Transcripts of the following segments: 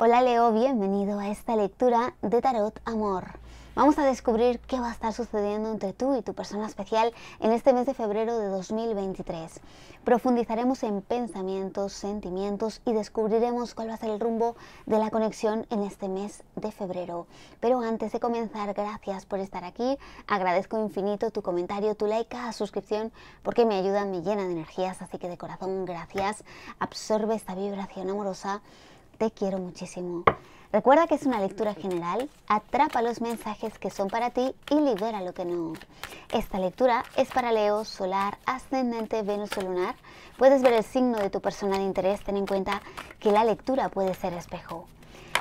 Hola Leo, bienvenido a esta lectura de Tarot Amor. Vamos a descubrir qué va a estar sucediendo entre tú y tu persona especial en este mes de febrero de 2023. Profundizaremos en pensamientos, sentimientos y descubriremos cuál va a ser el rumbo de la conexión en este mes de febrero. Pero antes de comenzar, gracias por estar aquí. Agradezco infinito tu comentario, tu like, a suscripción, porque me ayudan, me llena de energías. Así que de corazón, gracias. Absorbe esta vibración amorosa te quiero muchísimo. Recuerda que es una lectura general, atrapa los mensajes que son para ti y libera lo que no. Esta lectura es para Leo, Solar, Ascendente, Venus o Lunar. Puedes ver el signo de tu persona de interés, ten en cuenta que la lectura puede ser espejo.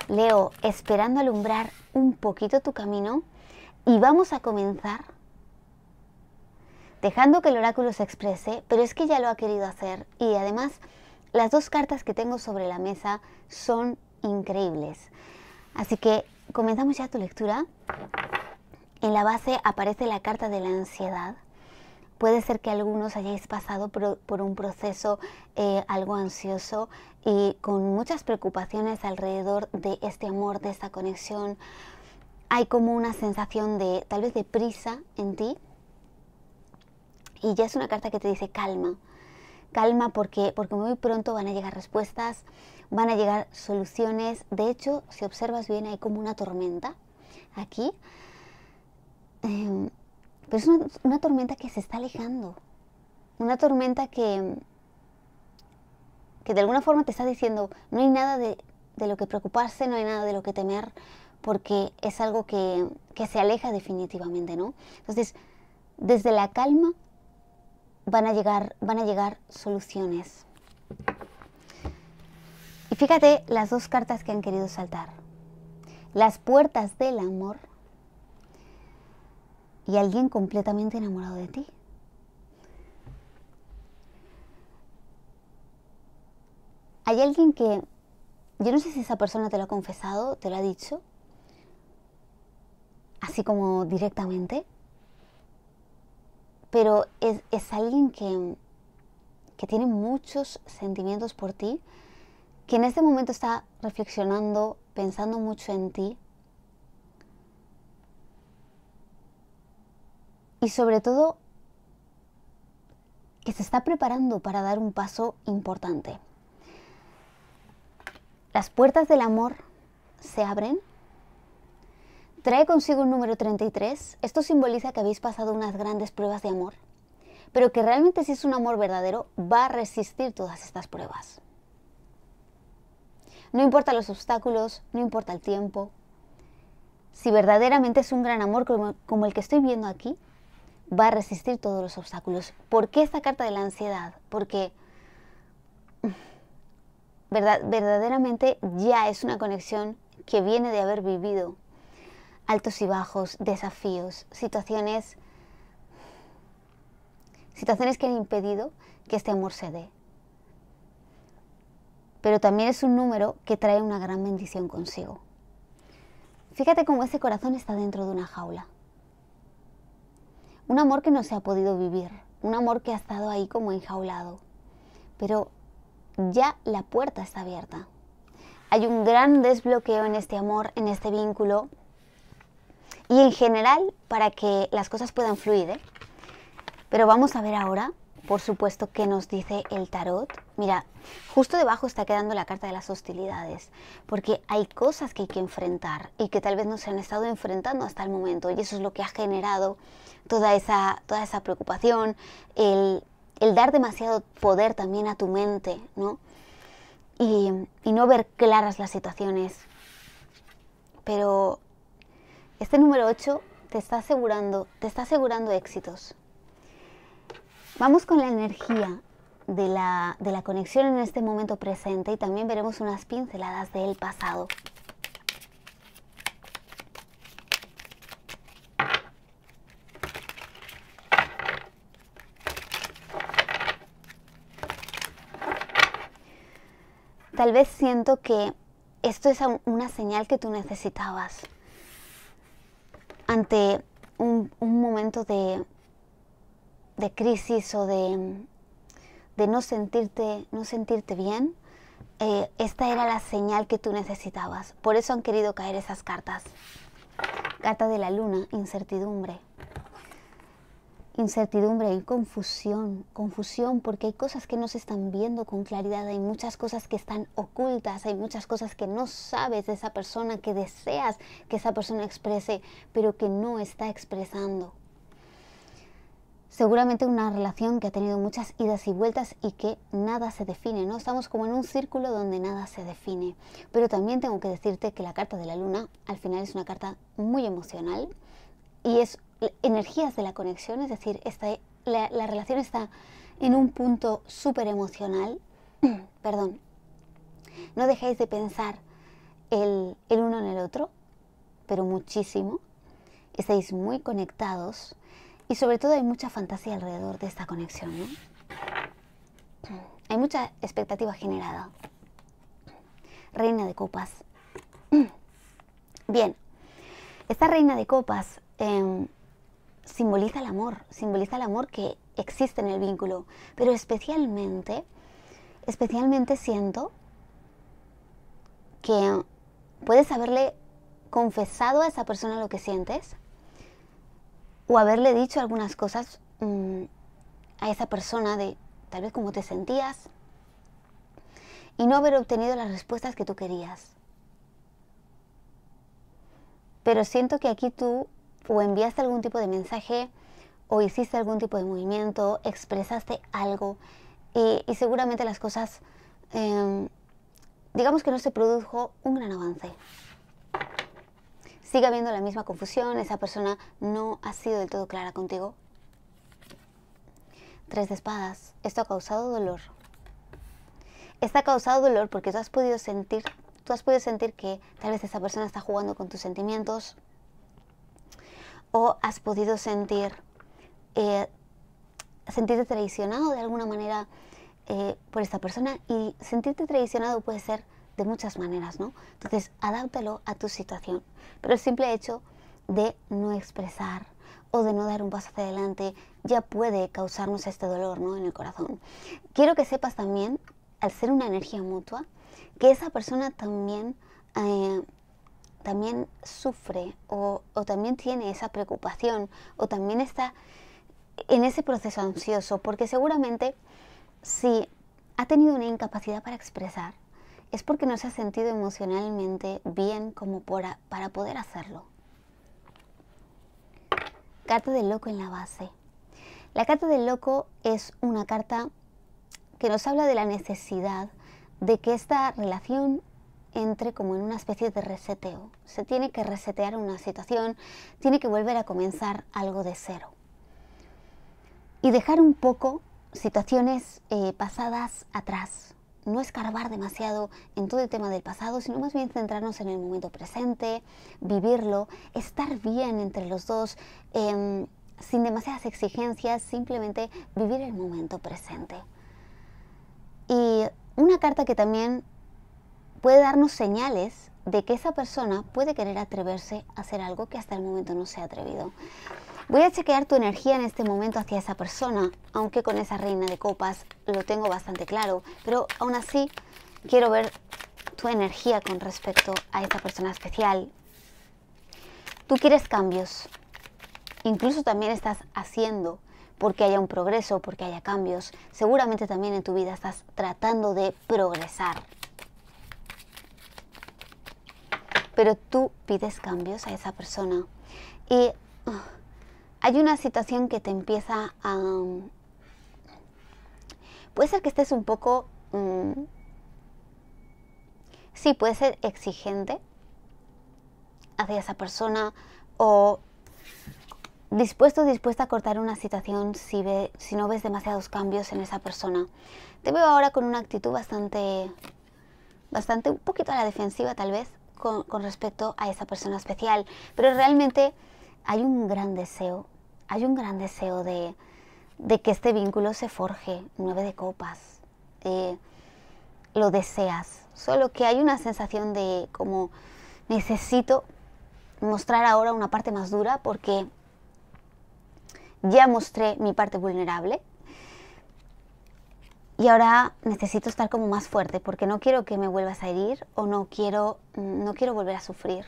Leo, esperando alumbrar un poquito tu camino y vamos a comenzar dejando que el oráculo se exprese, pero es que ya lo ha querido hacer y además las dos cartas que tengo sobre la mesa son increíbles. Así que comenzamos ya tu lectura. En la base aparece la carta de la ansiedad. Puede ser que algunos hayáis pasado por, un proceso eh, algo ansioso y con muchas preocupaciones alrededor de este amor, de esta conexión. Hay como una sensación de tal vez de prisa en ti. Y ya es una carta que te dice calma, calma porque, porque muy pronto van a llegar respuestas, van a llegar soluciones. De hecho, si observas bien, hay como una tormenta aquí. Em, pero es una, tormenta que se está alejando. Una tormenta que, que de alguna forma te está diciendo, no hay nada de, lo que preocuparse, no hay nada de lo que temer, porque es algo que, que se aleja definitivamente, ¿no? Entonces, desde la calma van a llegar, van a llegar soluciones. Y fíjate las dos cartas que han querido saltar. Las puertas del amor y alguien completamente enamorado de ti. Hay alguien que, yo no sé si esa persona te lo ha confesado, te lo ha dicho, así como directamente, pero es, alguien que, que tiene muchos sentimientos por ti, que en este momento está reflexionando, pensando mucho en ti. Y sobre todo, que se está preparando para dar un paso importante. Las puertas del amor se abren trae consigo un número 33, esto simboliza que habéis pasado unas grandes pruebas de amor, pero que realmente si es un amor verdadero va a resistir todas estas pruebas. No importa los obstáculos, no importa el tiempo. Si verdaderamente es un gran amor como, el que estoy viendo aquí, va a resistir todos los obstáculos. ¿Por qué esta carta de la ansiedad? Porque mm, verdaderamente ya es una conexión que viene de haber vivido altos y bajos, desafíos, situaciones, situaciones que han impedido que este amor se dé. Pero también es un número que trae una gran bendición consigo. Fíjate cómo ese corazón está dentro de una jaula. Un amor que no se ha podido vivir, un amor que ha estado ahí como enjaulado. Pero ya la puerta está abierta. Hay un gran desbloqueo en este amor, en este vínculo, y en general para que las cosas puedan fluir. ¿eh? Pero vamos a ver ahora, por supuesto, qué nos dice el tarot. Mira, justo debajo está quedando la carta de las hostilidades, porque hay cosas que hay que enfrentar y que tal vez no se han estado enfrentando hasta el momento y eso es lo que ha generado toda esa, toda esa preocupación, el, el dar demasiado poder también a tu mente, ¿no? Y, y no ver claras las situaciones. Pero este número 8 te está asegurando, te está asegurando éxitos. Vamos con la energía de la, de la conexión en este momento presente y también veremos unas pinceladas del pasado. Tal vez siento que esto es una señal que tú necesitabas ante un, momento de, de, crisis o de, no, sentirte, no sentirte bien, eh, esta era la señal que tú necesitabas. Por eso han querido caer esas cartas. Carta de la luna, incertidumbre incertidumbre, y confusión, confusión porque hay cosas que no se están viendo con claridad, hay muchas cosas que están ocultas, hay muchas cosas que no sabes de esa persona, que deseas que esa persona exprese, pero que no está expresando. Seguramente una relación que ha tenido muchas idas y vueltas y que nada se define, ¿no? Estamos como en un círculo donde nada se define. Pero también tengo que decirte que la carta de la luna al final es una carta muy emocional y es energías de la conexión, es decir, la, relación está en un punto súper emocional, perdón, no dejáis de pensar el, uno en el otro, pero muchísimo, estáis muy conectados y sobre todo hay mucha fantasía alrededor de esta conexión, Hay mucha expectativa generada. Reina de copas. Bien, esta reina de copas em, simboliza el amor, simboliza el amor que existe en el vínculo, pero especialmente, especialmente siento que puedes haberle confesado a esa persona lo que sientes o haberle dicho algunas cosas mm, a esa persona de tal vez cómo te sentías y no haber obtenido las respuestas que tú querías. Pero siento que aquí tú o enviaste algún tipo de mensaje o hiciste algún tipo de movimiento, expresaste algo y, seguramente las cosas, em, digamos que no se produjo un gran avance. Sigue habiendo la misma confusión, esa persona no ha sido del todo clara contigo. Tres de espadas, esto ha causado dolor. Está causado dolor porque tú has podido sentir, tú has podido sentir que tal vez esa persona está jugando con tus sentimientos, o has podido sentir, eh, sentirte traicionado de alguna manera eh, por esta persona y sentirte traicionado puede ser de muchas maneras, ¿no? Entonces, adáptalo a tu situación. Pero el simple hecho de no expresar o de no dar un paso hacia adelante ya puede causarnos este dolor, ¿no? En el corazón. Quiero que sepas también, al ser una energía mutua, que esa persona también eh, también sufre o, también tiene esa preocupación o también está en ese proceso ansioso, porque seguramente si ha tenido una incapacidad para expresar, es porque no se ha sentido emocionalmente bien como para, para poder hacerlo. Carta del loco en la base. La carta del loco es una carta que nos habla de la necesidad de que esta relación entre como en una especie de reseteo. Se tiene que resetear una situación, tiene que volver a comenzar algo de cero. Y dejar un poco situaciones eh, pasadas atrás. No escarbar demasiado en todo el tema del pasado, sino más bien centrarnos en el momento presente, vivirlo, estar bien entre los dos, em, sin demasiadas exigencias, simplemente vivir el momento presente. Y una carta que también puede darnos señales de que esa persona puede querer atreverse a hacer algo que hasta el momento no se ha atrevido. Voy a chequear tu energía en este momento hacia esa persona, aunque con esa reina de copas lo tengo bastante claro, pero aún así quiero ver tu energía con respecto a esta persona especial. Tú quieres cambios, incluso también estás haciendo porque haya un progreso, porque haya cambios. Seguramente también en tu vida estás tratando de progresar. pero tú pides cambios a esa persona. Y ah, hay una situación que te empieza a... Mm, puede ser que estés un poco... Mm, sí, puede ser exigente hacia esa persona o dispuesto dispuesta a cortar una situación si, ve, si no ves demasiados cambios en esa persona. Te veo ahora con una actitud bastante, bastante, un poquito a la defensiva tal vez, con, respecto a esa persona especial. Pero realmente hay un gran deseo, hay un gran deseo de, que este vínculo se forje, nueve de copas. Eh, lo deseas, solo que hay una sensación de como necesito mostrar ahora una parte más dura porque ya mostré mi parte vulnerable, y ahora necesito estar como más fuerte porque no quiero que me vuelvas a herir o no quiero, volver a sufrir.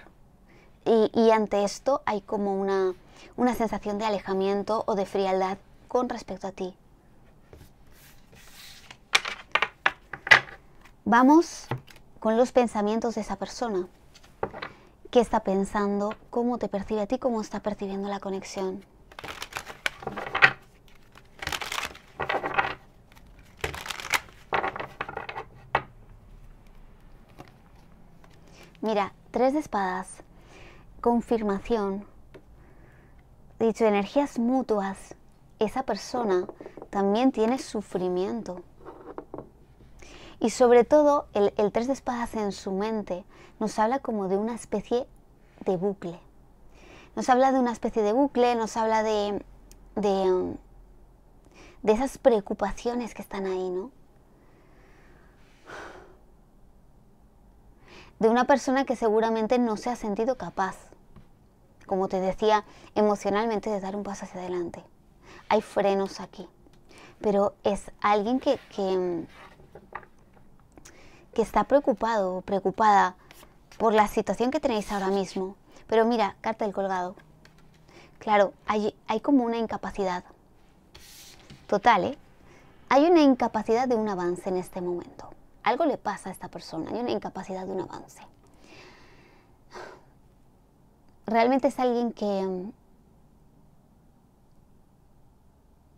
Y, ante esto hay como una, una sensación de alejamiento o de frialdad con respecto a ti. Vamos con los pensamientos de esa persona. ¿Qué está pensando? ¿Cómo te percibe a ti? ¿Cómo está percibiendo la conexión? Tres de espadas, confirmación, dicho, energías mutuas. Esa persona también tiene sufrimiento. Y sobre todo, el, tres de espadas en su mente nos habla como de una especie de bucle. Nos habla de una especie de bucle, nos habla de, de, um, de esas preocupaciones que están ahí, ¿no? de una persona que seguramente no se ha sentido capaz, como te decía, emocionalmente de dar un paso hacia adelante. Hay frenos aquí, pero es alguien que, que, mm, está preocupado o preocupada por la situación que tenéis ahora mismo. Pero mira, carta del colgado. Claro, hay, hay como una incapacidad. Total, ¿eh? Hay una incapacidad de un avance en este momento. Algo le pasa a esta persona, hay una incapacidad de un avance. Realmente es alguien que, mm,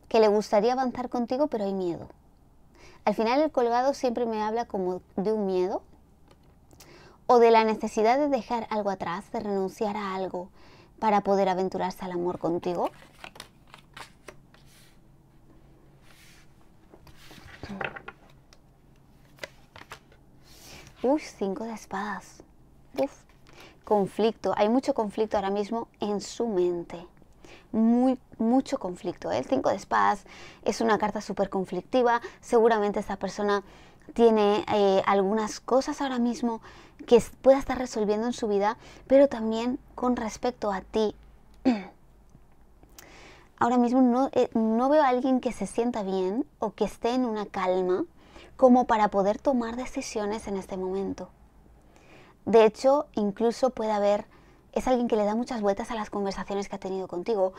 que le gustaría avanzar contigo, pero hay miedo. Al final el colgado siempre me habla como de un miedo o de la necesidad de dejar algo atrás, de renunciar a algo para poder aventurarse al amor contigo. Uy, cinco de espadas. Uf. Conflicto. Hay mucho conflicto ahora mismo en su mente. Muy, mucho conflicto. El ¿eh? cinco de espadas es una carta súper conflictiva. Seguramente esta persona tiene eh, algunas cosas ahora mismo que pueda estar resolviendo en su vida, pero también con respecto a ti. ahora mismo no, eh, no veo a alguien que se sienta bien o que esté en una calma como para poder tomar decisiones en este momento. De hecho, incluso puede haber, es alguien que le da muchas vueltas a las conversaciones que ha tenido contigo,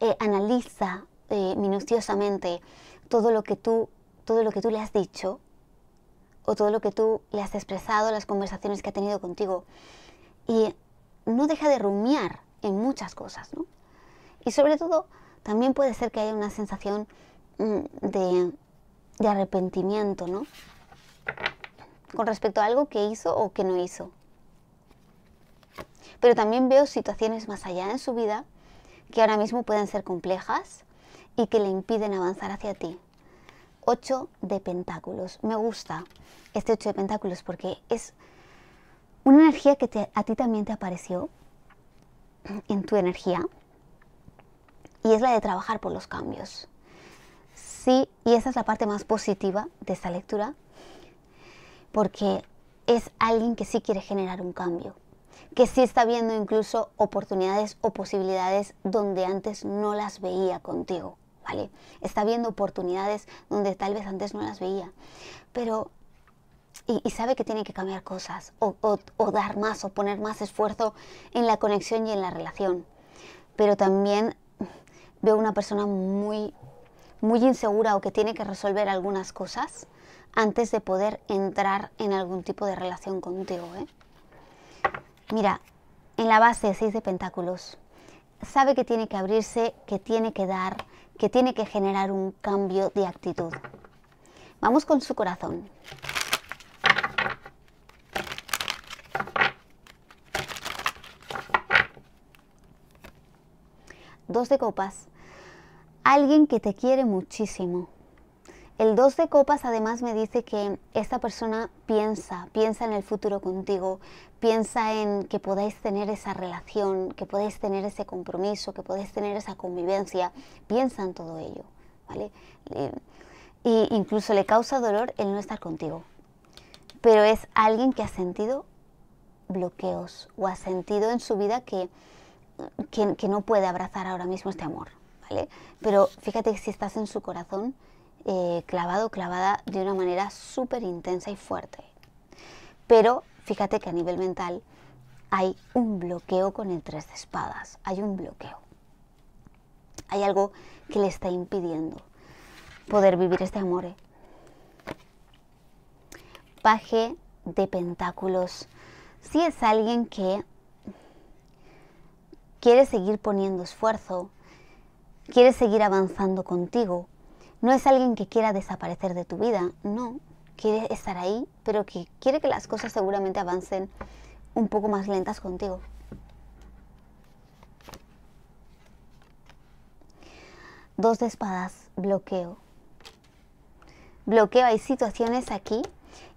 eh, analiza eh, minuciosamente todo lo, que tú, todo lo que tú le has dicho o todo lo que tú le has expresado, las conversaciones que ha tenido contigo. Y no deja de rumiar en muchas cosas, Y sobre todo, también puede ser que haya una sensación mm, de de arrepentimiento, ¿no? Con respecto a algo que hizo o que no hizo. Pero también veo situaciones más allá en su vida que ahora mismo pueden ser complejas y que le impiden avanzar hacia ti. 8 de pentáculos. Me gusta este 8 de pentáculos porque es una energía que a ti también te apareció en tu energía y es la de trabajar por los cambios sí, y esa es la parte más positiva de esta lectura, porque es alguien que sí quiere generar un cambio, que sí está viendo incluso oportunidades o posibilidades donde antes no las veía contigo, ¿vale? Está viendo oportunidades donde tal vez antes no las veía, pero... Y, sabe que tiene que cambiar cosas o, o dar más o poner más esfuerzo en la conexión y en la relación. Pero también veo una persona muy, muy insegura o que tiene que resolver algunas cosas antes de poder entrar en algún tipo de relación contigo. ¿eh? Mira, en la base 6 de Pentáculos, sabe que tiene que abrirse, que tiene que dar, que tiene que generar un cambio de actitud. Vamos con su corazón. Dos de copas alguien que te quiere muchísimo. El 2 de copas además me dice que esta persona piensa, piensa en el futuro contigo, piensa en que podáis tener esa relación, que podáis tener ese compromiso, que podáis tener esa convivencia, piensa en todo ello, ¿vale? Y incluso le causa dolor el no estar contigo. Pero es alguien que ha sentido bloqueos o ha sentido en su vida que, que no puede abrazar ahora mismo este amor. Pero fíjate que si estás en su corazón, eh, clavado, clavada de una manera súper intensa y fuerte. Pero fíjate que a nivel mental hay un bloqueo con el tres de espadas, hay un bloqueo. Hay algo que le está impidiendo poder vivir este amor. ¿eh? Paje de pentáculos. Si es alguien que quiere seguir poniendo esfuerzo, quiere seguir avanzando contigo. No es alguien que quiera desaparecer de tu vida, no, quiere estar ahí, pero que quiere que las cosas seguramente avancen un poco más lentas contigo. Dos de espadas, bloqueo. Bloqueo, hay situaciones aquí,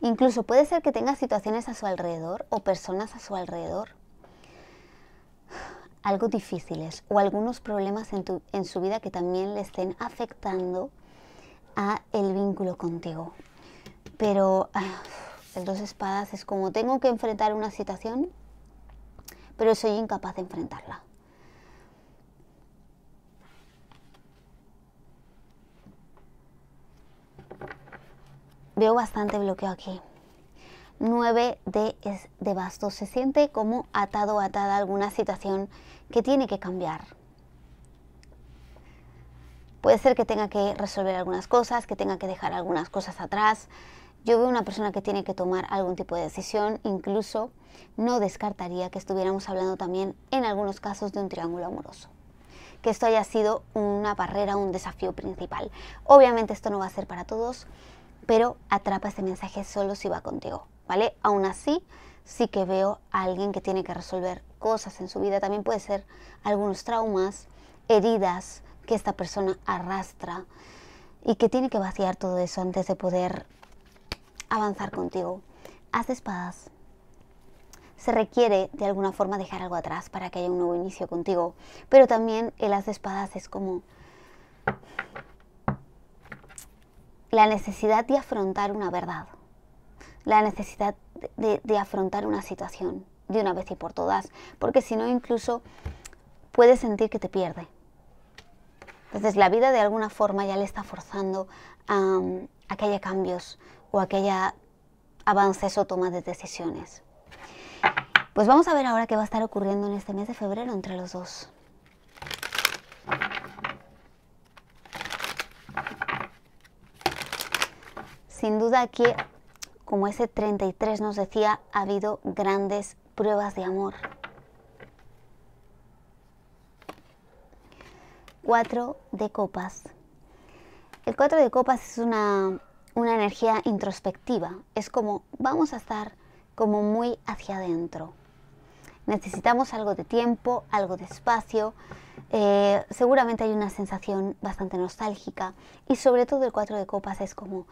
incluso puede ser que tengas situaciones a su alrededor o personas a su alrededor algo difíciles o algunos problemas en, su vida que también le estén afectando a el vínculo contigo. Pero ah, el dos espadas es como tengo que enfrentar una situación, pero soy incapaz de enfrentarla. Veo bastante bloqueo aquí. 9 de, de bastos. Se siente como atado, atada alguna situación que tiene que cambiar. Puede ser que tenga que resolver algunas cosas, que tenga que dejar algunas cosas atrás. Yo veo una persona que tiene que tomar algún tipo de decisión, incluso no descartaría que estuviéramos hablando también en algunos casos de un triángulo amoroso. Que esto haya sido una barrera, un desafío principal. Obviamente esto no va a ser para todos, pero atrapa ese mensaje solo si va contigo, ¿vale? Aún así, sí que veo a alguien que tiene que resolver cosas en su vida, también puede ser algunos traumas, heridas que esta persona arrastra y que tiene que vaciar todo eso antes de poder avanzar contigo. Haz de espadas. Se requiere de alguna forma dejar algo atrás para que haya un nuevo inicio contigo, pero también el haz de espadas es como la necesidad de afrontar una verdad, la necesidad de, de afrontar una situación, de una vez y por todas, porque si no incluso puedes sentir que te pierde. Entonces la vida de alguna forma ya le está forzando a, que haya cambios o a que haya avances o toma de decisiones. Pues vamos a ver ahora qué va a estar ocurriendo en este mes de febrero entre los dos. Sin duda aquí, como ese 33 nos decía, ha habido grandes pruebas de amor. 4 de copas. El 4 de copas es una, energía introspectiva. Es como vamos a estar como muy hacia adentro. Necesitamos algo de tiempo, algo de espacio. Eh, seguramente hay una sensación bastante nostálgica. Y sobre todo el 4 de copas es como,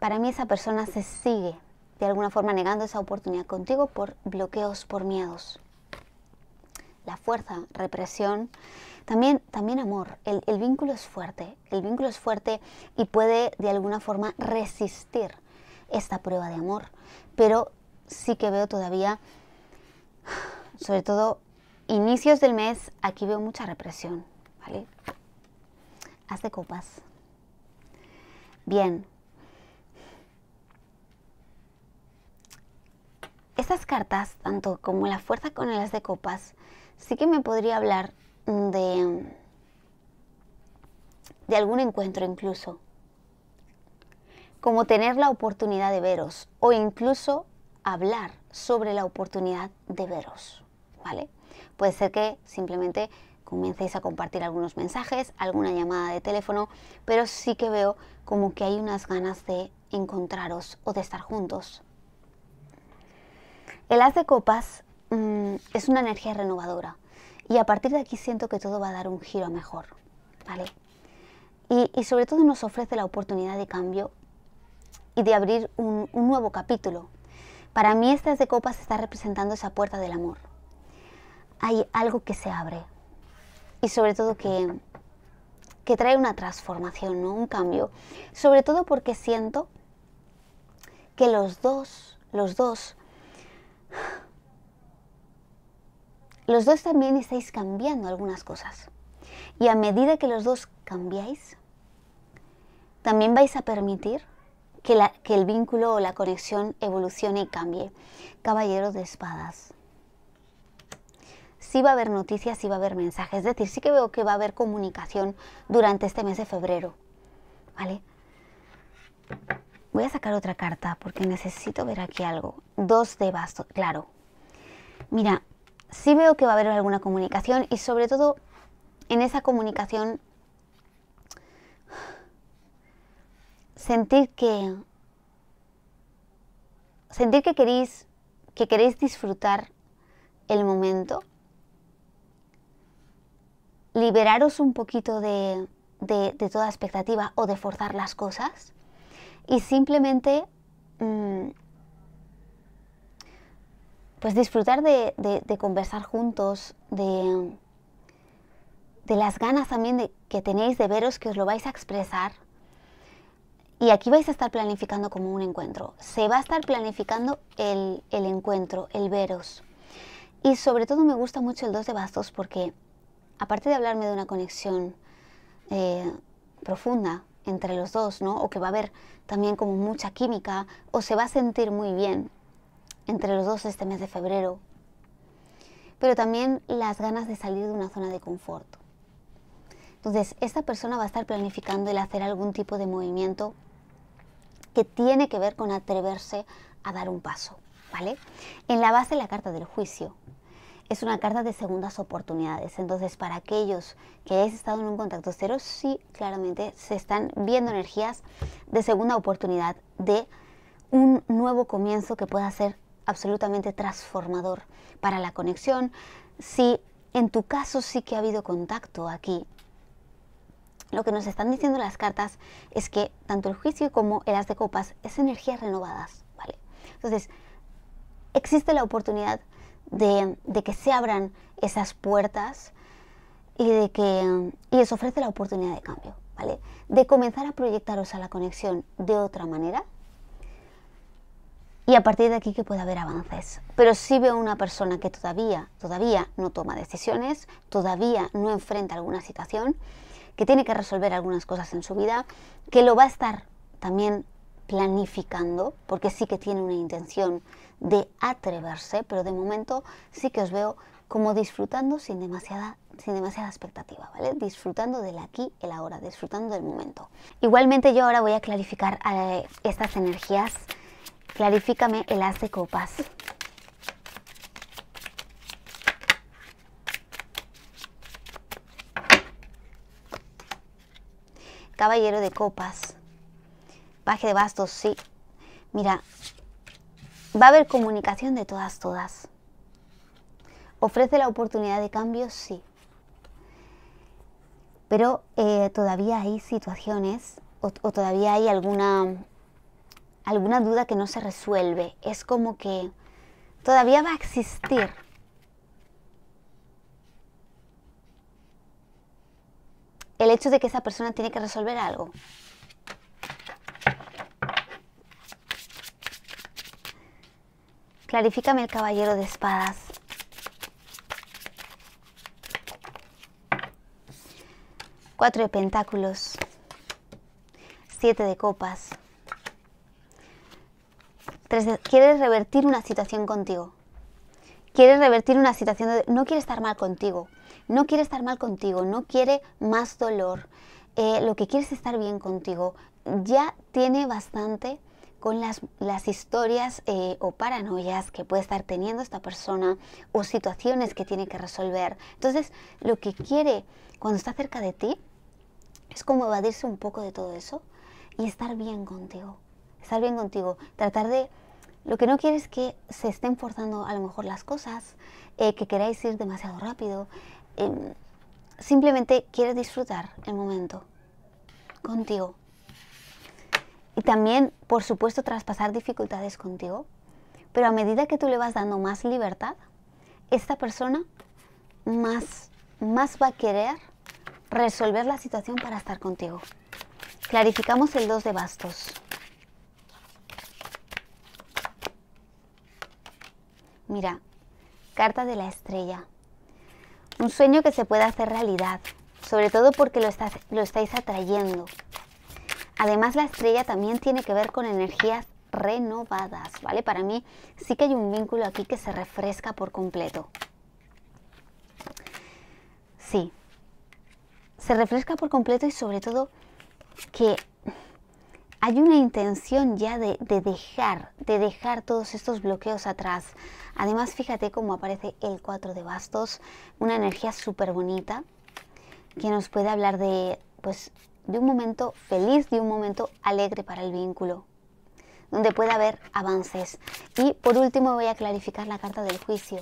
para mí esa persona se sigue de alguna forma negando esa oportunidad contigo por bloqueos, por miedos. La fuerza, represión, también, también amor. El, vínculo es fuerte, el vínculo es fuerte y puede de alguna forma resistir esta prueba de amor. Pero sí que veo todavía, sobre todo inicios del mes, aquí veo mucha represión, ¿vale? Haz de copas. Bien, Estas cartas, tanto como la fuerza con las de copas, sí que me podría hablar de, de algún encuentro incluso. Como tener la oportunidad de veros o incluso hablar sobre la oportunidad de veros, ¿vale? Puede ser que simplemente comencéis a compartir algunos mensajes, alguna llamada de teléfono, pero sí que veo como que hay unas ganas de encontraros o de estar juntos. El haz de copas mm, es una energía renovadora y a partir de aquí siento que todo va a dar un giro mejor, ¿vale? Y, sobre todo nos ofrece la oportunidad de cambio y de abrir un, nuevo capítulo. Para mí este haz de copas está representando esa puerta del amor. Hay algo que se abre y sobre todo que, que trae una transformación, ¿no? Un cambio. Sobre todo porque siento que los dos, los dos los dos también estáis cambiando algunas cosas. Y a medida que los dos cambiáis, también vais a permitir que, el vínculo o la conexión evolucione y cambie. Caballero de espadas. Sí va a haber noticias, sí va a haber mensajes. Es decir, sí que veo que va a haber comunicación durante este mes de febrero. ¿Vale? Voy a sacar otra carta porque necesito ver aquí algo. Dos de bastos, claro. Mira, sí veo que va a haber alguna comunicación y sobre todo en esa comunicación sentir que sentir que queréis que queréis disfrutar el momento liberaros un poquito de toda expectativa o de forzar las cosas y simplemente mm, pues disfrutar de, conversar juntos, de, las ganas también que tenéis de veros, que os lo vais a expresar. Y aquí vais a estar planificando como un encuentro. Se va a estar planificando el, encuentro, el veros. Y sobre todo me gusta mucho el 2 de bastos porque, aparte de hablarme de una conexión eh, profunda entre los dos, ¿no? O que va a haber también como mucha química, o se va a sentir muy bien entre los dos este mes de febrero. Pero también las ganas de salir de una zona de confort. Entonces, esta persona va a estar planificando el hacer algún tipo de movimiento que tiene que ver con atreverse a dar un paso, ¿vale? En la base de la carta del juicio, es una carta de segundas oportunidades. Entonces, para aquellos que hayáis estado en un contacto cero, sí, claramente se están viendo energías de segunda oportunidad, de un nuevo comienzo que pueda ser absolutamente transformador para la conexión. Si en tu caso sí que ha habido contacto aquí, lo que nos están diciendo las cartas es que tanto el juicio como el as de copas es energías renovadas, ¿vale? Entonces, existe la oportunidad de, que se abran esas puertas y de que y os ofrece la oportunidad de cambio, De comenzar a proyectaros a la conexión de otra manera y a partir de aquí que pueda haber avances. Pero si sí veo una persona que todavía, todavía no toma decisiones, todavía no enfrenta alguna situación, que tiene que resolver algunas cosas en su vida, que lo va a estar también planificando, porque sí que tiene una intención de atreverse, pero de momento sí que os veo como disfrutando sin demasiada sin demasiada expectativa, ¿vale? Disfrutando del aquí, el ahora, disfrutando del momento. Igualmente yo ahora voy a clarificar eh, estas energías. Clarifícame el haz de copas. Caballero de copas. baje de bastos, sí. Mira, Va a haber comunicación de todas, todas. ¿Ofrece la oportunidad de cambio? Sí. Pero eh, todavía hay situaciones o, o, todavía hay alguna, alguna duda que no se resuelve. Es como que todavía va a existir. El hecho de que esa persona tiene que resolver algo. Clarifícame el caballero de espadas. Cuatro de pentáculos. Siete de copas. Quieres revertir una situación contigo. Quieres revertir una situación... No quiere estar mal contigo. No quiere estar mal contigo. No quiere más dolor. Eh, lo que quieres es estar bien contigo. Ya tiene bastante con las, las historias eh, o paranoias que puede estar teniendo esta persona o situaciones que tiene que resolver. Entonces, lo que quiere cuando está cerca de ti es como evadirse un poco de todo eso y estar bien contigo. Estar bien contigo, tratar de lo que no quiere es que se estén forzando a lo mejor las cosas, eh, que queráis ir demasiado rápido. Em, simplemente quiere disfrutar el momento contigo. Y también, por supuesto, traspasar dificultades contigo. Pero a medida que tú le vas dando más libertad, esta persona más, más va a querer resolver la situación para estar contigo. Clarificamos el 2 de bastos. Mira, carta de la estrella. Un sueño que se puede hacer realidad, sobre todo porque lo estáis atrayendo. Además, la estrella también tiene que ver con energías renovadas, ¿vale? Para mí sí que hay un vínculo aquí que se refresca por completo. Sí, se refresca por completo y sobre todo que hay una intención ya de, dejar, de dejar todos estos bloqueos atrás. Además, fíjate cómo aparece el 4 de bastos, una energía súper bonita que nos puede hablar de, pues, de un momento feliz, de un momento alegre para el vínculo, donde pueda haber avances. Y por último voy a clarificar la carta del juicio.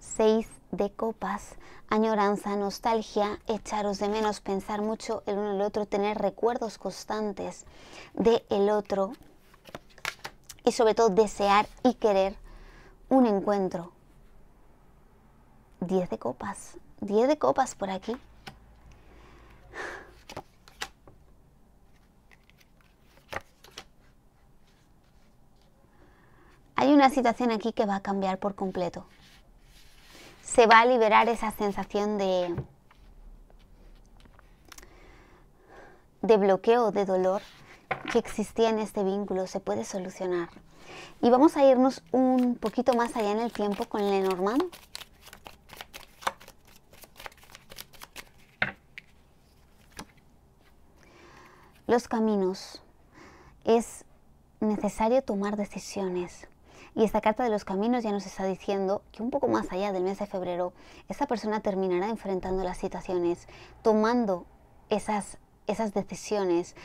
Seis de copas, añoranza, nostalgia, echaros de menos, pensar mucho el uno al otro, tener recuerdos constantes de el otro y sobre todo desear y querer un encuentro 10 de copas. 10 de copas por aquí. Hay una situación aquí que va a cambiar por completo. Se va a liberar esa sensación de, de bloqueo, de dolor que existía en este vínculo. Se puede solucionar. Y vamos a irnos un poquito más allá en el tiempo con Lenormand los caminos, es necesario tomar decisiones. Y esta carta de los caminos ya nos está diciendo que un poco más allá del mes de febrero, esta persona terminará enfrentando las situaciones, tomando esas, esas decisiones.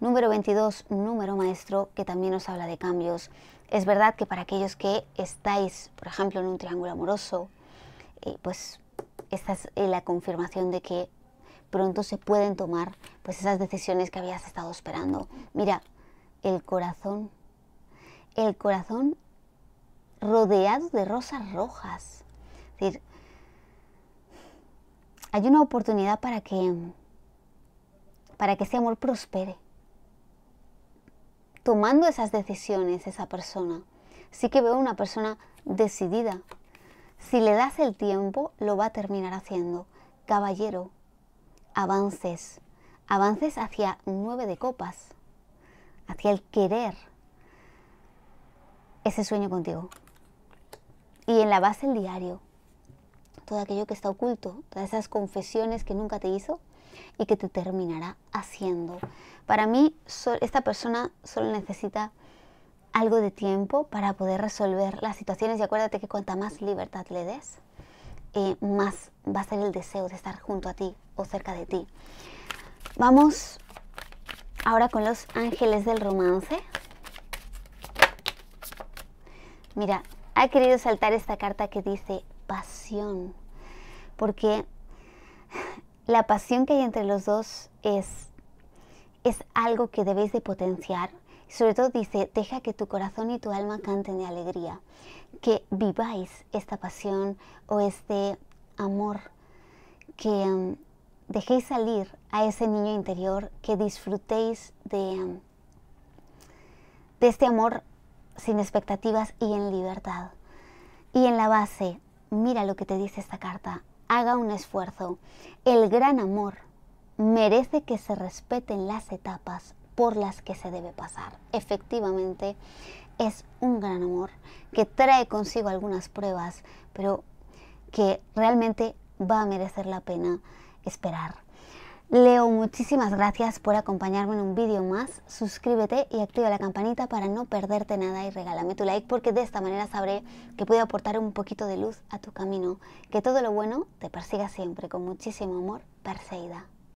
Número 22, número maestro, que también nos habla de cambios. Es verdad que para aquellos que estáis, por ejemplo, en un triángulo amoroso, eh, pues esta es eh, la confirmación de que pronto se pueden tomar pues esas decisiones que habías estado esperando. Mira, el corazón, el corazón rodeado de rosas rojas. Es decir, hay una oportunidad para que para que ese amor prospere. Tomando esas decisiones esa persona, sí que veo una persona decidida. Si le das el tiempo, lo va a terminar haciendo. Caballero, avances, avances hacia nueve de copas, hacia el querer ese sueño contigo. Y en la base el diario, todo aquello que está oculto, todas esas confesiones que nunca te hizo y que te terminará haciendo. Para mí, esta persona solo necesita algo de tiempo para poder resolver las situaciones y acuérdate que cuanta más libertad le des, eh, más va a ser el deseo de estar junto a ti, o cerca de ti. Vamos ahora con los ángeles del romance. Mira, ha querido saltar esta carta que dice pasión, porque la pasión que hay entre los dos es, es algo que debéis de potenciar. Sobre todo dice, deja que tu corazón y tu alma canten de alegría, que viváis esta pasión o este amor que mm, dejéis salir a ese niño interior, que disfrutéis de, este amor sin expectativas y en libertad. Y en la base, mira lo que te dice esta carta, haga un esfuerzo. El gran amor merece que se respeten las etapas por las que se debe pasar. Efectivamente, es un gran amor que trae consigo algunas pruebas, pero que realmente va a merecer la pena esperar. Leo, muchísimas gracias por acompañarme en un vídeo más. Suscríbete y activa la campanita para no perderte nada y regálame tu like porque de esta manera sabré que puedo aportar un poquito de luz a tu camino. Que todo lo bueno te persiga siempre con muchísimo amor, Perseida.